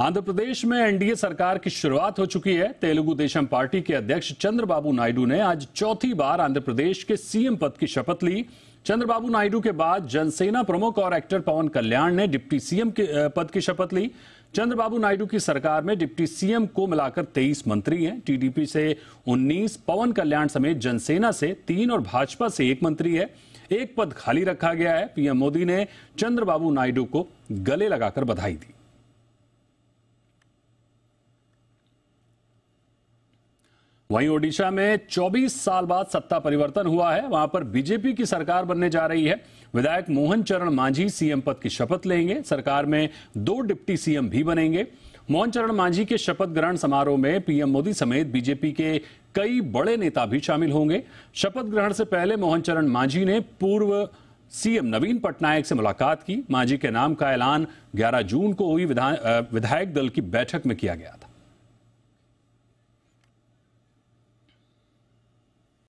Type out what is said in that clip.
आंध्र प्रदेश में एनडीए सरकार की शुरुआत हो चुकी है तेलुगु देशम पार्टी के अध्यक्ष चंद्रबाबू नायडू ने आज चौथी बार आंध्र प्रदेश के सीएम पद की शपथ ली चंद्रबाबू नायडू के बाद जनसेना प्रमुख और एक्टर पवन कल्याण ने डिप्टी सीएम के पद की शपथ ली चंद्रबाबू नायडू की सरकार में डिप्टी सीएम को मिलाकर 23 मंत्री हैं टीडीपी से 19 पवन कल्याण समेत जनसेना से तीन और भाजपा से एक मंत्री है एक पद खाली रखा गया है पीएम मोदी ने चंद्रबाबू नायडू को गले लगाकर बधाई दी वहीं ओडिशा में 24 साल बाद सत्ता परिवर्तन हुआ है वहां पर बीजेपी की सरकार बनने जा रही है विधायक मोहन चरण मांझी सीएम पद की शपथ लेंगे सरकार में दो डिप्टी सीएम भी बनेंगे मोहन चरण मांझी के शपथ ग्रहण समारोह में पीएम मोदी समेत बीजेपी के कई बड़े नेता भी शामिल होंगे शपथ ग्रहण से पहले मोहन चरण मांझी ने पूर्व सीएम नवीन पटनायक से मुलाकात की मांझी के नाम का ऐलान 11 जून को हुई विधायक दल की बैठक में किया गया था